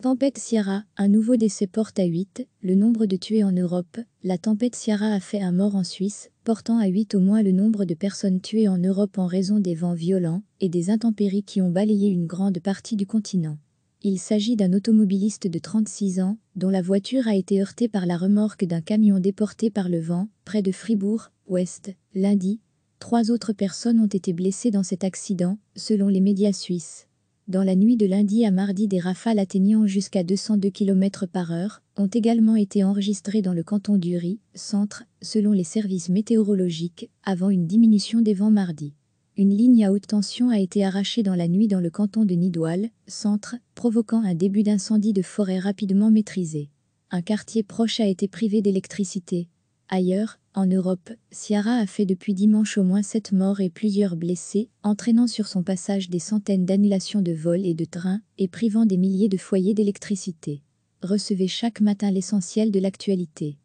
Tempête Sierra, un nouveau décès porte à 8, le nombre de tués en Europe. La tempête Sierra a fait un mort en Suisse, portant à 8 au moins le nombre de personnes tuées en Europe en raison des vents violents et des intempéries qui ont balayé une grande partie du continent. Il s'agit d'un automobiliste de 36 ans, dont la voiture a été heurtée par la remorque d'un camion déporté par le vent, près de Fribourg, ouest, lundi. Trois autres personnes ont été blessées dans cet accident, selon les médias suisses. Dans la nuit de lundi à mardi, des rafales atteignant jusqu'à 202 km par heure ont également été enregistrées dans le canton d'Uri, centre, selon les services météorologiques, avant une diminution des vents mardi. Une ligne à haute tension a été arrachée dans la nuit dans le canton de Nidoual, centre, provoquant un début d'incendie de forêt rapidement maîtrisé. Un quartier proche a été privé d'électricité, Ailleurs, en Europe, Ciara a fait depuis dimanche au moins 7 morts et plusieurs blessés, entraînant sur son passage des centaines d'annulations de vols et de trains, et privant des milliers de foyers d'électricité. Recevez chaque matin l'essentiel de l'actualité.